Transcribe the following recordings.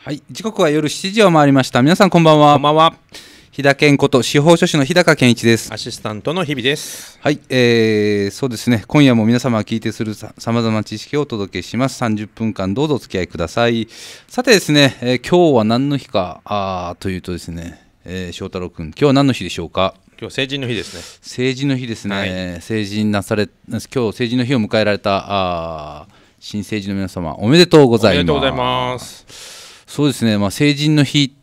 はい時刻は夜7時を回りました皆さんこんばんはこんばんは日田健こと司法書士の日高健一ですアシスタントの日々ですはい、えー、そうですね今夜も皆様聞いてするさまざまな知識をお届けします30分間どうぞお付き合いくださいさてですね、えー、今日は何の日かあというとですね、えー、翔太郎君今日は何の日でしょうか今日成人の日ですね成人の日ですね、はい、成人なされ今日成人の日を迎えられたあ新成人の皆様おめでとうございますそうですね、まあ、成人の日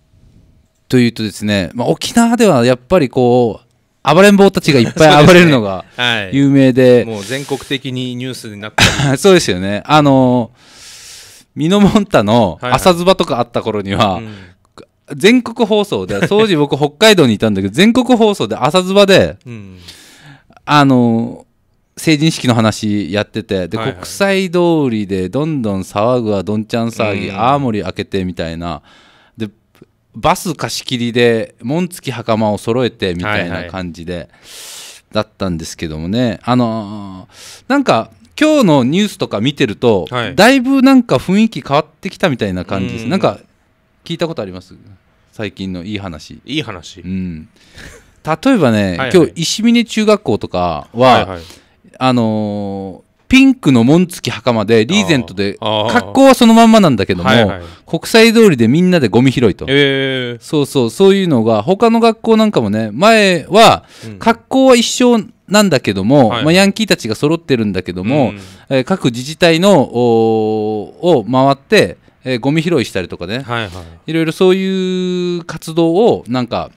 というとですね、まあ、沖縄ではやっぱりこう暴れん坊たちがいっぱい 暴れるのが有名でねはい、もう全国的にニュースになった そうですよねあのミノモンタの朝ズバとかあった頃には、はいはいうん全国放送で当時僕北海道にいたんだけど全国放送で朝ズバで、うん、あの成人式の話やっててで、はいはい、国際通りでどんどん騒ぐわどんちゃん騒ぎ、うん、青森開けてみたいなでバス貸し切りで紋付き袴を揃えてみたいな感じで、はいはい、だったんですけどもねあのー、なんか今日のニュースとか見てると、はい、だいぶなんか雰囲気変わってきたみたいな感じです、うん、なんか聞いたことあります最近のいい話いい話うん例えばね、今日石峰中学校とかは、はいはいあのーピンクの紋付き袴でリーゼントで格好はそのまんまなんだけども、はいはい、国際通りでみんなでゴミ拾いと、えー、そうそうそういうのが他の学校なんかもね前は格好は一緒なんだけども、うん、まあ、ヤンキーたちが揃ってるんだけども、はい、えー、各自治体のを回って、えー、ゴミ拾いしたりとかね、はいはい、いろいろそういう活動をなんか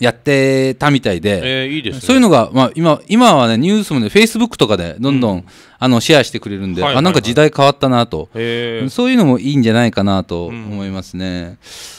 やってたみたいで、そういうのが、まあ、今今はねニュースもねフェイスブックとかでどんどん、うん、あのシェアしてくれるんで、はいはいはい、あなんか時代変わったなと、えー、そういうのもいいんじゃないかなと思いますね。うん、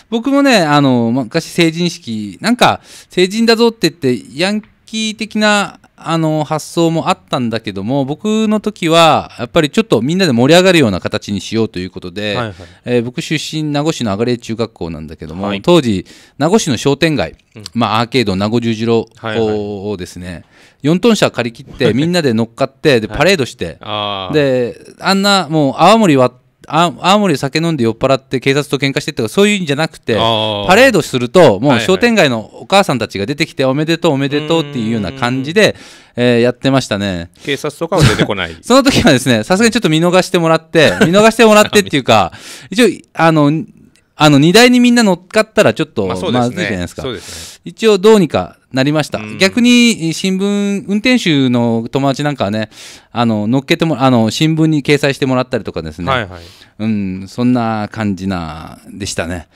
僕もねあの昔成人式なんか成人だぞって言ってヤンキー的なあの発想もあったんだけども僕の時はやっぱりちょっとみんなで盛り上がるような形にしようということで、はいはい、えー、僕出身名護市のあがれ中学校なんだけども、はい、当時名護市の商店街、うん、まあ、アーケード名護十字路をですね、はいはい4トン車借り切ってみんなで乗っかってでパレードして、はい、であんなもう泡盛割って青森で酒飲んで酔っ払って警察と喧嘩してとかそういうんじゃなくてパレードするともう商店街のお母さんたちが出てきておめでとうおめでとうっていうような感じで、えー、やってましたね警察とかは出てこない その時はですねさすがにちょっと見逃してもらって 見逃してもらってっていうか一応あのあの荷台にみんな乗っかったらちょっとまずいじゃないですか、まあねね、一応どうにかなりました、うん、逆に新聞運転手の友達なんかはねあの乗っけてもあの新聞に掲載してもらったりとかですね、はいはい、うん、そんな感じなでしたね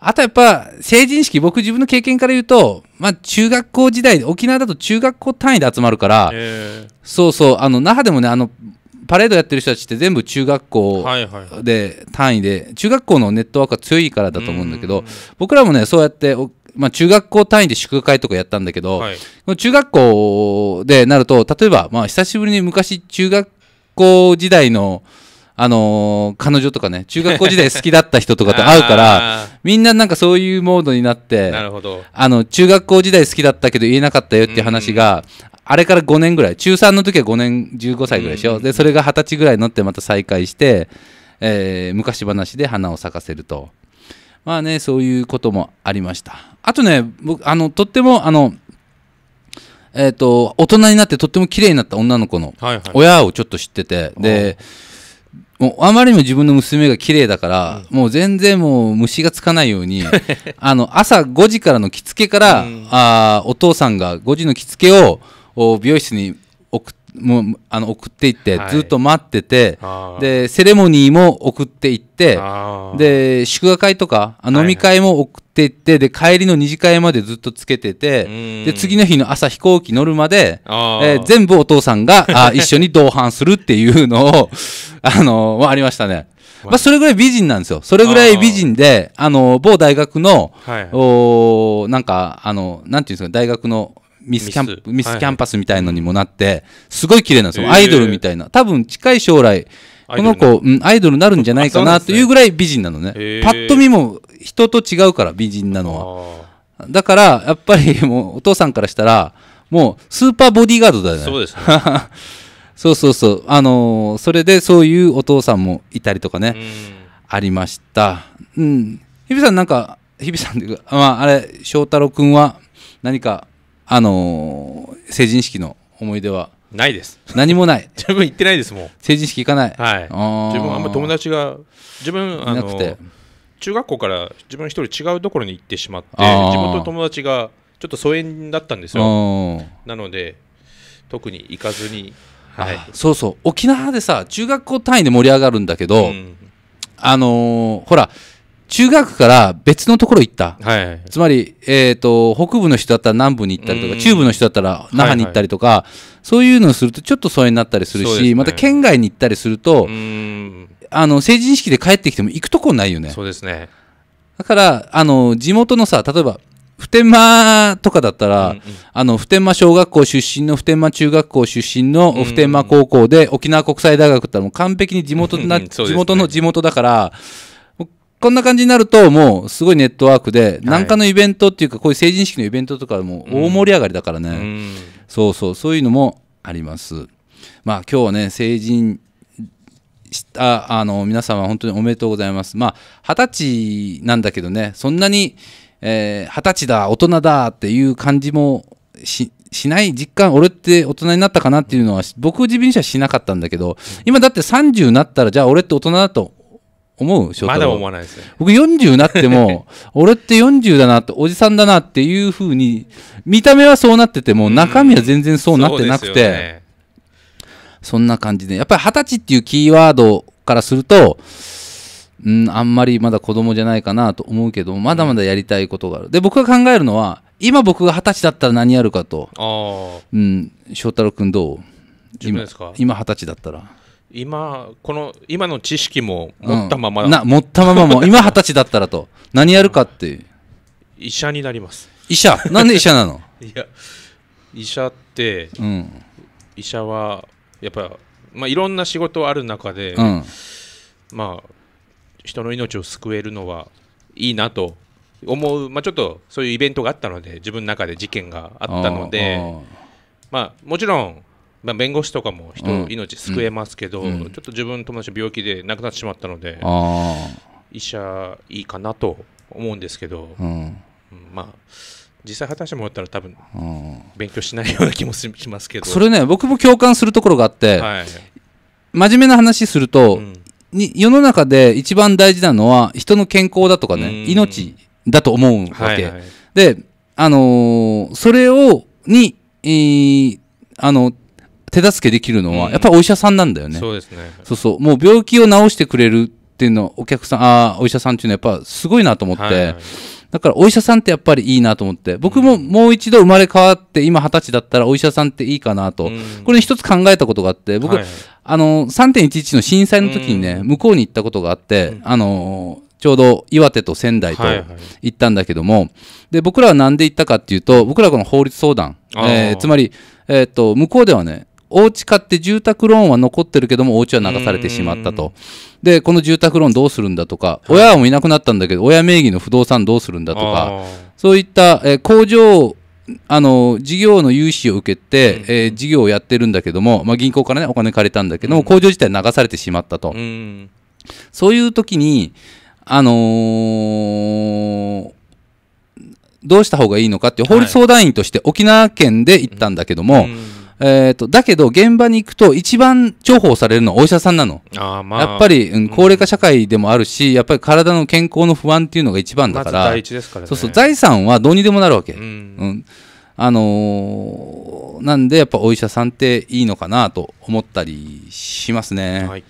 あとやっぱ成人式僕自分の経験から言うと、まあ、中学校時代沖縄だと中学校単位で集まるから、えー、そうそうあの那覇でもねあのパレードやってる人たちって全部中学校で単位で中学校のネットワークが強いからだと思うんだけど僕らもねそうやってまあ、中学校単位で祝賀会とかやったんだけど、はい、中学校でなると例えば、まあ、久しぶりに昔中学校時代のあのー、彼女とかね、中学校時代好きだった人とかと 会うからみんななんかそういうモードになって、あの、中学校時代好きだったけど言えなかったよっていう話が、あれから5年ぐらい、中3の時は5年、15歳ぐらいでしょ。うで、それが20歳ぐらいになってまた再会して、えー、昔話で花を咲かせると。まあね、そういうこともありました。あとね、僕、あの、とっても、あの、えっ、ー、と、大人になってとっても綺麗になった女の子の親をちょっと知ってて、はいはい、で、もうあまりにも自分の娘が綺麗だから、うん、もう全然もう虫がつかないように あの朝5時からの着付けから、うん、あお父さんが5時の着付けを美容室にもうあの送っていって、ずっと待ってて、でセレモニーも送っていってで祝賀会とか飲み会も送っていって、はいはい、で帰りの2次会までずっとつけててで次の日の朝飛行機乗るまで、えー、全部お父さんがあ 一緒に同伴するっていうのを、あのー、ありましたね。まあ、それぐらい美人なんですよ。それぐらい美人で、あの、某大学の、はい、おなんか、あの、なんていうんですか、大学の、ミスキャンプ、ミスキャンパスみたいのにもなって、すごい綺麗なんですよ、アイドルみたいな多分近い将来この子、うん、アイドルになるんじゃないかなというぐらい美人なのね、ねパッと見も人と違うから美人なのはだからやっぱり もうお父さんからしたらもうスーパーボディーガードだよねそうです、ね そうそうそう。あのー、それでそういうお父さんもいたりとかね、ありました。うん。日比さんなんか、日比さんで、まあ、あれ、翔太郎君は何かあのー、成人式の思い出はないです何もない 自分行ってないですもん成人式行かないはい自分あんま友達が自分あのなくて中学校から自分一人違うところに行ってしまって地元の友達がちょっと疎遠だったんですよなので特に行かずに、はい、そうそう沖縄でさ中学校単位で盛り上がるんだけど、うん、あのー、ほら中学から別のところ行った、はいはい、つまり、えーと、北部の人だったら南部に行ったりとか中部の人だったら那覇に行ったりとか、はいはい、そういうのをするとちょっと疎遠になったりするし、ね、また県外に行ったりするとあの成人式で帰ってきても行くとこないよね。そうですねだからあの地元のさ例えば普天間とかだったら、うんうん、あの普天間小学校出身の普天間中学校出身の普天間高校で、沖縄国際大学ってもう完璧に地元な、ね、地元の地元だから。こんな感じになると、もうすごいネットワークで、何かのイベントっていうか、こういう成人式のイベントとかも大盛り上がりだからね、うそうそう、そういうのもあります。まあ、今日はね、成人したあの皆様、本当におめでとうございます。まあ、二十歳なんだけどね、そんなに、え二十歳だ、大人だっていう感じもししない実感、俺って大人になったかなっていうのは、僕自分身はしなかったんだけど、今だって30になったら、じゃあ俺って大人だと思う翔まだ思わないですね。僕40になっても、俺って40だなって、おじさんだなっていうふうに、見た目はそうなってても、中身は全然そうなってなくて、うんそね、そんな感じで、やっぱり二十歳っていうキーワードからすると、うん、あんまりまだ子供じゃないかなと思うけど、まだまだやりたいことがある。で、僕が考えるのは、今僕が二十歳だったら何やるかと。うん、翔太郎君どう今、今二十歳だったら。今この今の知識も持ったまま、うん、な持ったままも 今二十歳だったらと何やるかって医者になります医者なんで医者なの いや医者って、うん、医者はやっぱ、まあ、いろんな仕事ある中で、うん、まあ人の命を救えるのはいいなと思う、まあ、ちょっとそういうイベントがあったので自分の中で事件があったので、まあ、もちろんまあ、弁護士とかも人の命救えますけど、うんちょっと自分の友達病気で亡くなってしまったので医者いいかなと思うんですけど、うん、まあ実際果たしてもらったら多分勉強しないような気もしますけどそれね僕も共感するところがあって、はい、真面目な話すると、に世の中で一番大事なのは人の健康だとかね命だと思うわけ、はいはい、であのー、それをに、えー、あの手助けできるのは、やっぱりお医者さんなんだよね。そうですね。そうそう。もう病気を治してくれるっていうの、お客さん、ああ、お医者さんっていうのはやっぱすごいなと思って、はいはい、だからお医者さんってやっぱりいいなと思って、僕ももう一度生まれ変わって、今二十歳だったらお医者さんっていいかなと、うん、これ一つ考えたことがあって、僕、はいはい、あの、3.11の震災の時にね、うん、向こうに行ったことがあって、うん、あの、ちょうど岩手と仙台と行ったんだけども、はいはい、で僕らは何で行ったかっていうと僕らこの法律相談、えー、つまり、えーと向こうではねお家買って住宅ローンは残ってるけども、お家は流されてしまったと。で、この住宅ローンどうするんだとか、はい、親もいなくなったんだけど、親名義の不動産どうするんだとか、そういった、えー、工場、あの事業の融資を受けて、えー、事業をやってるんだけども、まあ、銀行から、ね、お金借りたんだけども、工場自体流されてしまったと、うそういう時に、あのー、どうした方がいいのかって法律相談員として沖縄県で行ったんだけども、はいえーと、だけど現場に行くと一番重宝されるのはお医者さんなの、まあ、やっぱり、うん、高齢化社会でもあるし、うん、やっぱり体の健康の不安っていうのが一番だから、そう財産はどうにでもなるわけ、うん、うん、あのー、なんでやっぱお医者さんっていいのかなと思ったりしますね。はい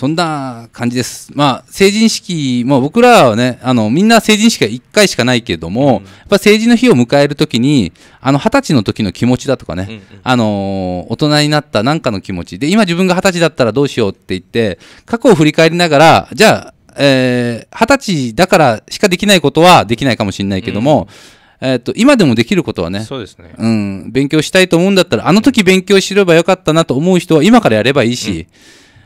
そんな感じです。まあ、成人式、あ、僕らはね、あの、みんな成人式は1回しかないけれども、うん、やっぱ成人の日を迎えるときに、あの、20歳の時の気持ちだとかね、うんうん、あの、大人になったなんかの気持ちで、今自分が20歳だったらどうしようって言って、過去を振り返りながら、じゃあ、えー、20歳だからしかできないことはできないかもしれないけども、うん、えーと、今でもできることはねそうですね、うん、勉強したいと思うんだったらあの時勉強すればよかったなと思う人は今からやればいいし、う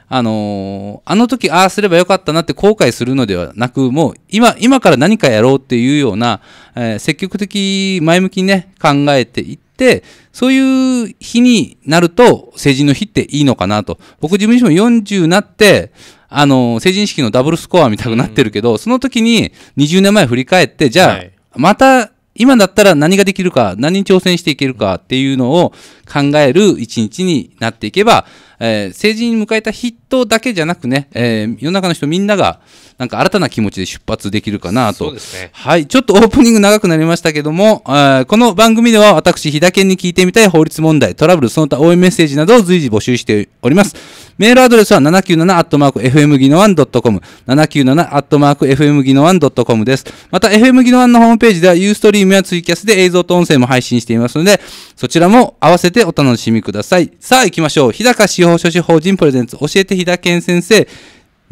あのー、あの時ああすればよかったなって後悔するのではなく、もう今、今から何かやろうっていうような、えー、積極的、前向きにね、考えていって、そういう日になると、成人の日っていいのかなと。僕自分自身も40になって、あのー、成人式のダブルスコアみたくなってるけど、うん、その時に20年前振り返って、じゃあ、また今だったら何ができるか、何に挑戦していけるかっていうのを考える一日になっていけば、えー、成人に迎えた人だけじゃなくね、えー、世の中の人みんなが、なんか新たな気持ちで出発できるかなと。そうですね。はい。ちょっとオープニング長くなりましたけども、えー、この番組では私、日田県に聞いてみたい法律問題、トラブル、その他応援メッセージなどを随時募集しております。メールアドレスは 797-FM i n o 1 .com、797-FM i n o 1 .com です。また、FM ギノ o ンのホームページでは、ユーストリームやツイキャスで映像と音声も配信していますので、そちらも合わせてお楽しみください。さあ行きましょう。日高潮方書士法人プレゼンツ教えて日田健先生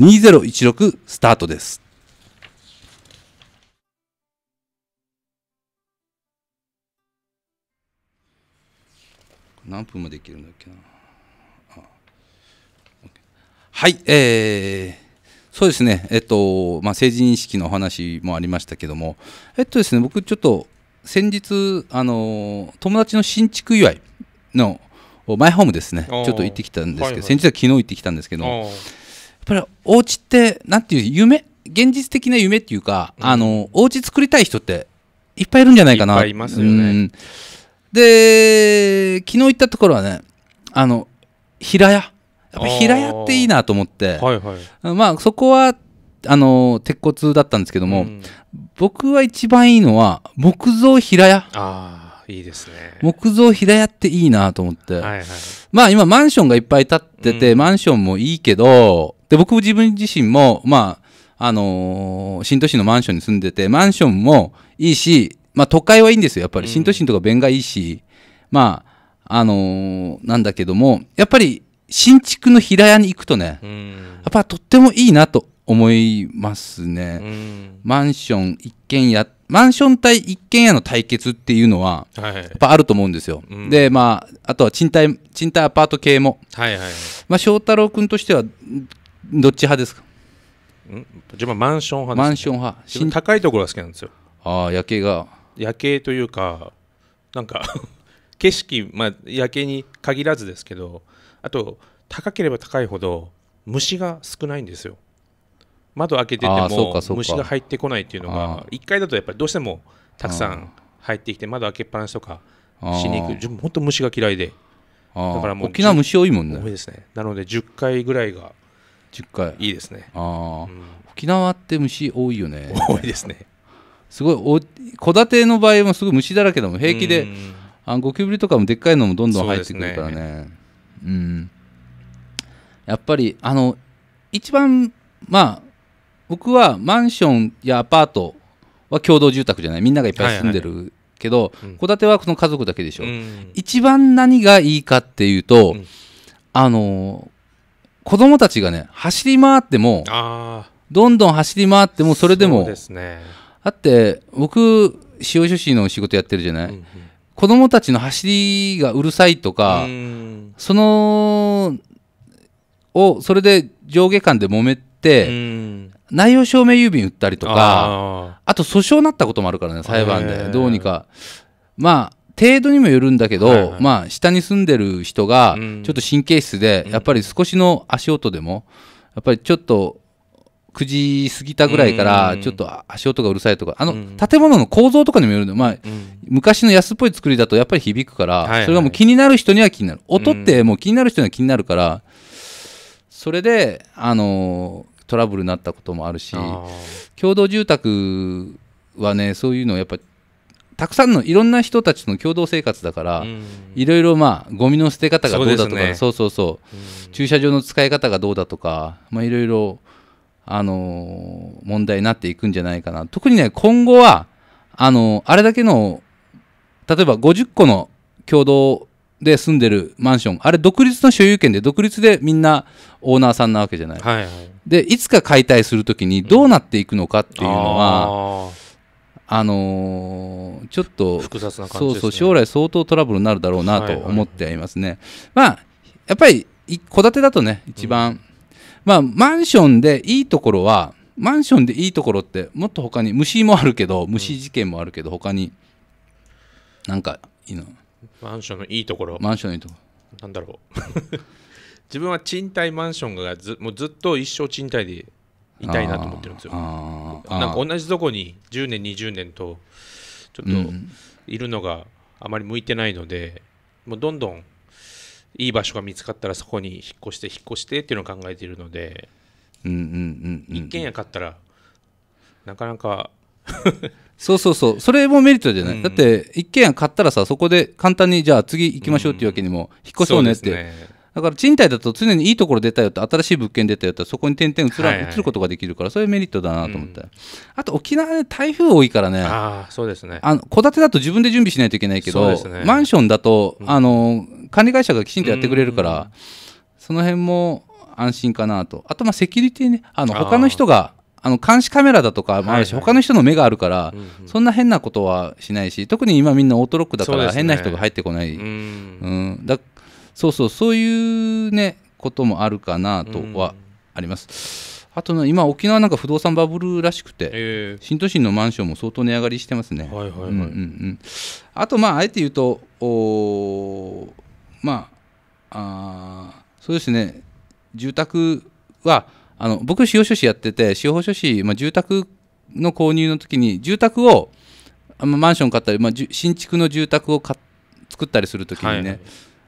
2016スタートです。何分までいけるんだっけな。はい、えー、そうですね、えっとまあ、成人式のお話もありましたけども、えっとですね、僕、ちょっと先日、あの友達の新築祝いのマイホームですねちょっと行ってきたんですけど、はいはい、先日は昨日行ってきたんですけどやっぱりお家ってなんていう夢現実的な夢っていうか、うん、あのお家作りたい人っていっぱいいるんじゃないかな。いいますよね、で、昨日行ったところはね、あの、平屋。やっぱ平屋っていいなと思って、はいはい、まあそこは、あの、鉄骨だったんですけども、うん、僕は一番いいのは、木造平屋。いいですね木造平屋っていいなと思って、はいはい、まあ今マンションがいっぱい建ってて、うん、マンションもいいけどで僕自分自身もまああのー、新都心のマンションに住んでてマンションもいいし、まあ、都会はいいんですよやっぱり、新都心とか弁がいいしまああのー、なんだけどもやっぱり新築の平屋に行くとね、うん、やっぱとってもいいなと思いますね、うん、マンション一軒家マンション対一軒家の対決っていうのは、やっぱあると思うんですよ、うん、でまああとは賃貸賃貸アパート系も、はいはい、まあ、翔太郎君としてはどっち派ですか自分はマンション派です、ね、マンション派高いところが好きなんですよああ夜景が夜景というかなんか 景色、まあ、夜景に限らずですけどあと高ければ高いほど虫が少ないんですよ窓開けてても虫が入ってこないっていうのが1階だとやっぱりどうしてもたくさん入ってきて窓開けっぱなしとかしに行く本当虫が嫌いでだからもう沖縄虫多いもんね多いですねなので10回ぐらいが10回いいですねあ、うん、沖縄って虫多いよね多いですねすごい戸建ての場合もすごい虫だらけだもん平気であゴキブリとかもでっかいのもどんどん入ってくるからね、ね、うんやっぱりあの一番まあ僕はマンションやアパートは共同住宅じゃないみんながいっぱい住んでるけど戸、建てはその家族だけでしょ、うん、一番何がいいかっていうと、うん、あの子供たちがね走り回ってもどんどん走り回ってもそれでもそ、ね、だって僕塩書士の仕事やってるじゃない、うん、子供たちの走りがうるさいとか、うん、そのをそれで上下間で揉めて、うん内容証明郵便売ったりとかあと訴訟になったこともあるからね裁判でどうにかまあ程度にもよるんだけど、はいはい、まあ下に住んでる人がちょっと神経質で、うん、やっぱり少しの足音でもやっぱりちょっと9時過ぎたぐらいからちょっと足音がうるさいとかあの建物の構造とかにもよるの、まあ、昔の安っぽい作りだとやっぱり響くからそれがもう気になる人には気になる音ってもう気になる人には気になるからそれであのトラブルになったこともあるし共同住宅はねそういうのやっぱたくさんのいろんな人たちの共同生活だから、いろいろまあゴミの捨て方がどうだとか、ね、そうそうそう、う駐車場の使い方がどうだとか、まあ、いろいろ、あのー、問題になっていくんじゃないかな特にね今後はあのー、あれだけの例えば50個の共同で住んでるマンションあれ独立の所有権で独立でみんなオーナーさんなわけじゃない、はいはい、でいつか解体するときにどうなっていくのかっていうのは、あのー、ちょっと複雑な感じ、ね、そうそう将来相当トラブルになるだろうなと思っていますね。はいはい、まあやっぱり戸建てだとね一番、うん、まあマンションでいいところはマンションでいいところってもっと他に虫もあるけど虫事件もあるけど他になんかいいのマンションのいいところマンションのいいところなんだろう 自分は賃貸マンションがずもうずっと一生賃貸でいたいなと思ってるんですよなんか同じとこに10年20年とちょっといるのがあまり向いてないので、うん、もうどんどんいい場所が見つかったらそこに引っ越して引っ越してっていうのを考えているので、うんうんうん、一軒家買ったらなかなか そうそうそうそれもメリットじゃない、うんだって一軒家買ったらさそこで簡単にじゃあ次行きましょうっていうわけにも、引っ越そうねってだから賃貸だと常にいいところ出たよって新しい物件出たよってそこに点々移ら、はいはい、移ることができるからそういうメリットだなと思って、うん、あと沖縄で台風多いからねあそうですねあの戸建てだと自分で準備しないといけないけど、ね、マンションだと、あの管理会社がきちんとやってくれるから、うん、その辺も安心かなとあとまあセキュリティねあの他の人があの監視カメラだとかもあるし、はいはい、他の人の目があるから、うんうん、そんな変なことはしないし特に今みんなオートロックだから変な人が入ってこない、うん、うん、だそうそうそういうねこともあるかなとはあります、あと今沖縄なんか不動産バブルらしくて、えー、新都心のマンションも相当値上がりしてますねあとまああえて言うとおまああそうですね住宅はあの僕司法書士やってて司法書士、まあ、住宅の購入の時に住宅を、まあ、マンション買ったり、まあ、新築の住宅を作ったりする時にね、はい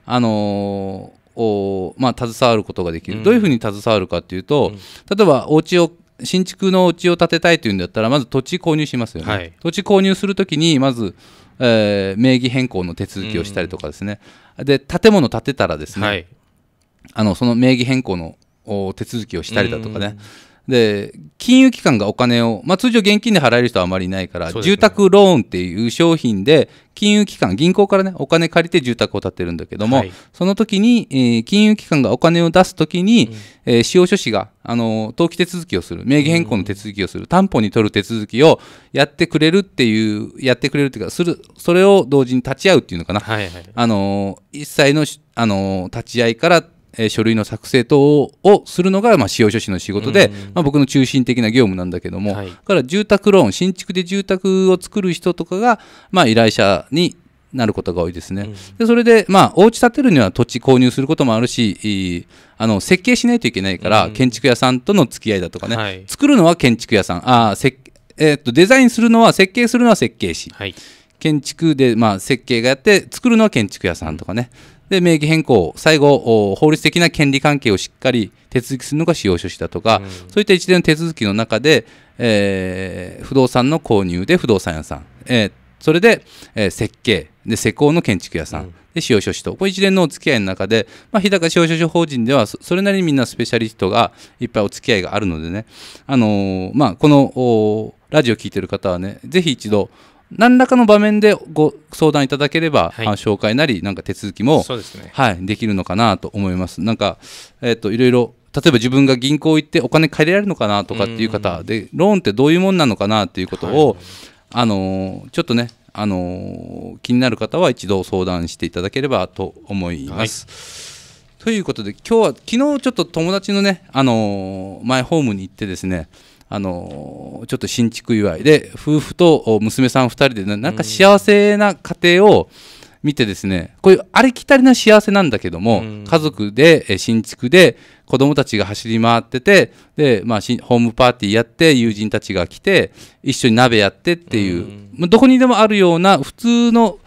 あのー、をまあ、携わることができる、うん、どういうふうに携わるかというと、例えばお家を新築のお家を建てたいというんだったらまず土地購入しますよね、はい、土地購入するときにまず、えー、名義変更の手続きをしたりとかですね、で建物建てたらですね、はい、あのその名義変更の手続きをしたりだとかね、で金融機関がお金を、まあ、通常現金で払える人はあまりいないから、ね、住宅ローンっていう商品で金融機関銀行からねお金借りて住宅を建てるんだけども、はい、その時に、えー、金融機関がお金を出す時に、うん、えー、使用書士があの登記手続きをする名義変更の手続きをする、担保に取る手続きをやってくれるっていうやってくれるっていうかするそれを同時に立ち会うっていうのかな、はいはい、あの一切のあの立ち会いからえー、書類の作成等をするのが、まあ、使用書士の仕事で、まあ、僕の中心的な業務なんだけども、はい、から住宅ローン新築で住宅を作る人とかが、まあ、依頼者になることが多いですね。うん、でそれで、まあ、お家建てるには土地購入することもあるし、あの設計しないといけないから、うん、建築屋さんとの付き合いだとかね、はい、作るのは建築屋さんあ設、えー、っと、デザインするのは設計するのは設計士、はい、建築で、まあ、設計がやって、作るのは建築屋さんとかね、で、名義変更、最後、法律的な権利関係をしっかり手続きするのが使用書士だとか、うん、そういった一連の手続きの中で、えー、不動産の購入で不動産屋さん、えー、それで、えー、設計で、施工の建築屋さん、うん、で使用書士と、これ一連のお付き合いの中で、まあ、日高使用書士法人ではそ、それなりにみんなスペシャリストがいっぱいお付き合いがあるのでね、あのー、まあ、このラジオ聴いてる方はね、ぜひ一度、何らかの場面でご相談いただければ、はい、紹介なりなんか手続きもでね、はい、できるのかなと思います。なんか、えーと、いろいろ例えば自分が銀行行ってお金借りられるのかなとかっていう方でローンってどういうもんなのかなっていうことを、はい、あのちょっとねあの気になる方は一度相談していただければと思います。はい、ということで今日は昨日ちょっと友達のねあのマイホームに行ってですねあのちょっと新築祝いで夫婦と娘さん2人でなんか幸せな家庭を見てですねこういうありきたりな幸せなんだけども、家族で新築で子供たちが走り回っててで、まあ、ホームパーティーやって友人たちが来て一緒に鍋やってっていう、まあ、どこにでもあるような普通の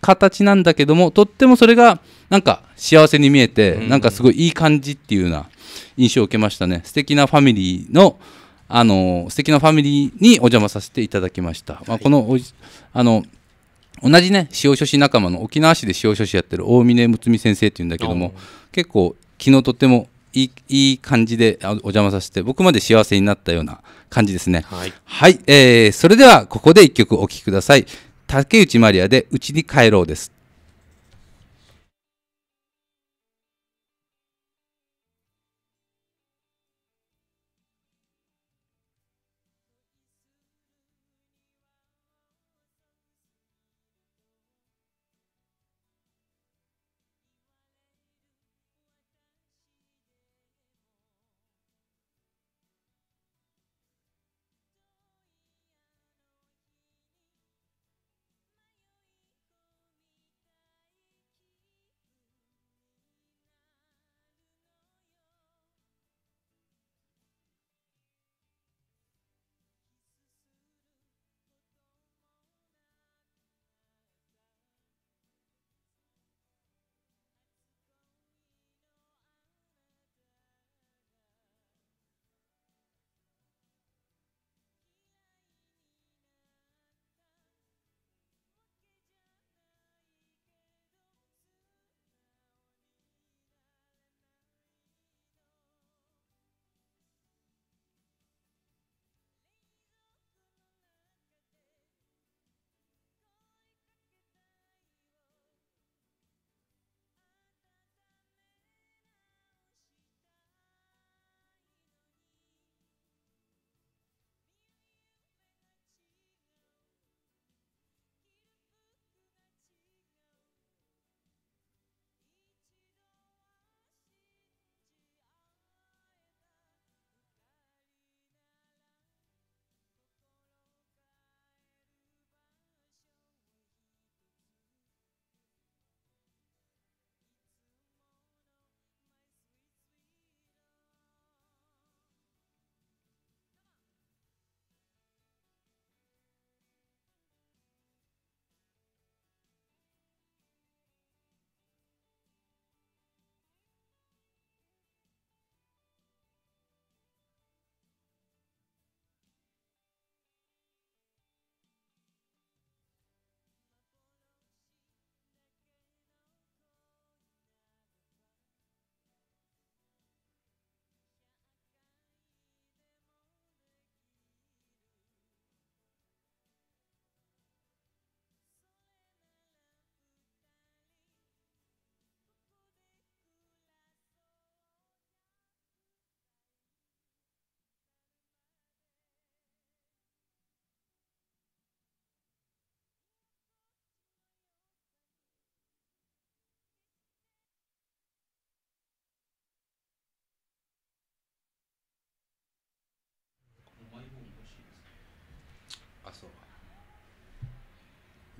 形なんだけどもとってもそれがなんか幸せに見えて、なんかすごいいい感じっていうような印象を受けましたね素敵なファミリーのあの素敵なファミリーにお邪魔させていただきました、はい、まあ、このあの同じね塩書士仲間の沖縄市で塩書士やってる大峰睦美先生っていうんだけども結構昨日とってもいいいい感じでお邪魔させて僕まで幸せになったような感じですねはい、はい、えー、それではここで1曲お聴きください竹内まりやで「うちに帰ろう」です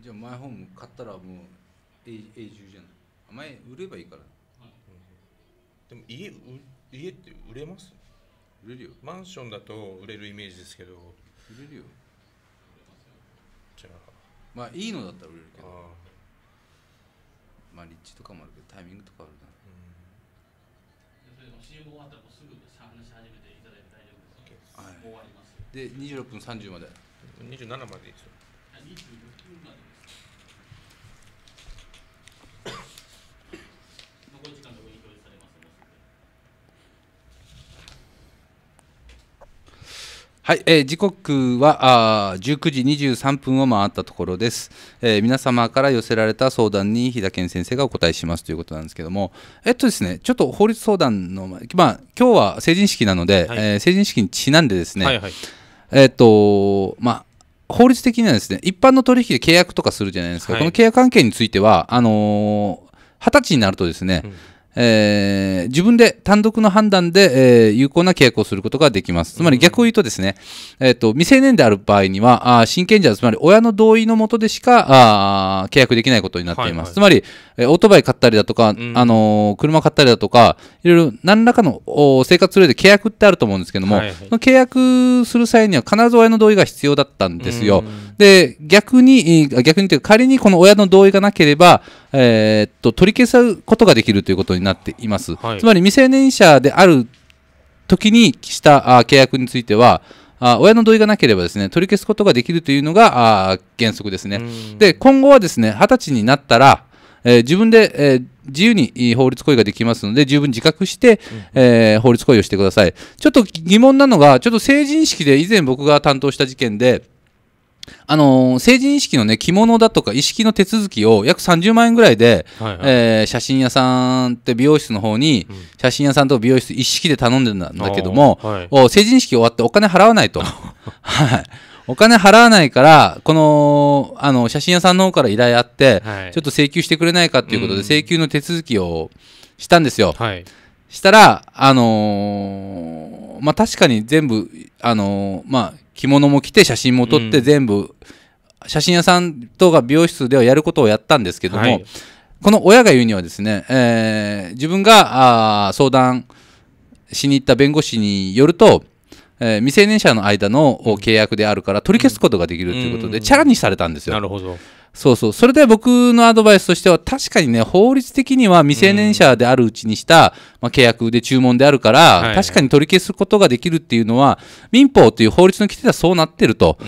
ゃあマイホーム買ったらもう永住じゃない前売ればいいから、でも家家って売れます売れるよマンションだと売れるイメージですけど売れるよじゃあまあいいのだったら売れるけどまあ立地とかもあるけどタイミングとかあるな、うん、それでも CM 終わったらもうすぐ話し始めていただいて大丈夫ですはい、終わりますで26分30まで27までいいですよ26まではい、えー、時刻はあ19時23分を回ったところです、えー、皆様から寄せられた相談に日田健先生がお答えしますということなんですけども、えっとですね、ちょっと法律相談の、まあ、今日は成人式なので、はい、えー、成人式にちなんでですね、はいはい、えっと、まあ、法律的にはですね、一般の取引で契約とかするじゃないですか、はい、この契約関係については、あのー、20歳になるとですね、うんえー、自分で単独の判断で、えー、有効な契約をすることができます。つまり逆を言うとですね、えーと、未成年である場合には、あ親権者、つまり親の同意のもとでしかあ契約できないことになっています。はいはい、つまり、えオートバイ買ったりだとか、うん、あの車買ったりだとか、いろいろ何らかの生活ルールで契約ってあると思うんですけども、はいはい、その契約する際には必ず親の同意が必要だったんですよ。うん、で、逆に、逆にというか、仮にこの親の同意がなければ、えー、っと、取り消すことができるということになっています。はい、つまり未成年者である時にしたあ契約については、あ親の同意がなければですね取り消すことができるというのがあ原則ですね。で今後はですね20歳になったらえー、自分で、えー、自由に法律行為ができますので、十分自覚して、うん、えー、法律行為をしてください。ちょっと疑問なのが、ちょっと成人式で以前僕が担当した事件で、あのー、成人式のね、着物だとか、意識の手続きを約30万円ぐらいで、はいはい、えー、写真屋さんって美容室の方に、うん、写真屋さんと美容室一式で頼んでたんだけども、はい、成人式終わってお金払わないと。はい。お金払わないから、この、あの、写真屋さんの方から依頼あって、はい、ちょっと請求してくれないかっていうことで、請求の手続きをしたんですよ。はい、したら、あのー、まあ、確かに全部、あのー、まあ、着物も着て写真も撮って全部、写真屋さんとが美容室ではやることをやったんですけども、はい、この親が言うにはですね、えー、自分があ相談しに行った弁護士によると、えー、未成年者の間の契約であるから取り消すことができるということで、チャラにされたんですよ。なるほどそうそうそれで僕のアドバイスとしては確かにね法律的には未成年者であるうちにした、まあ、契約で注文であるから、はい確かに取り消すことができるっていうのは民法という法律の規定ではそうなってると、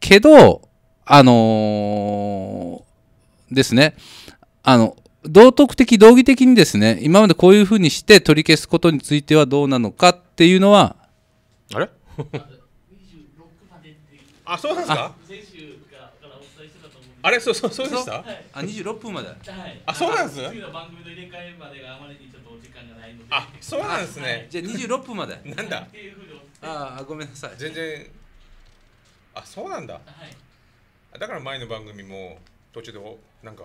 けどあのー、ですねあの道徳的道義的にですね今までこういうふうにして取り消すことについてはどうなのかっていうのはあれあ、そうなんですかあれそうそうそうでした、はい、あ、26分まで、はい、あ、そうなんです次の番組の入れ替えまでがあまりにちょっとお時間がないのであ、そうなんですね、はい、じゃあ十六分までなんだああ、ごめんなさい全然あ、そうなんだ、はい、だから前の番組も途中でおなんか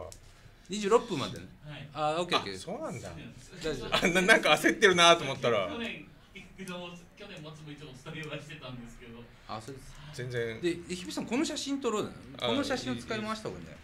二十六分までね、はい、あ、オッケーオッケーそうなんだ大丈夫あななんか焦ってるなと思ったら去年去年末もいつもスタイルはしてたんですけどあそれ全然で日比さんこの写真撮ろうだこの写真を使い回した方がいいんだよ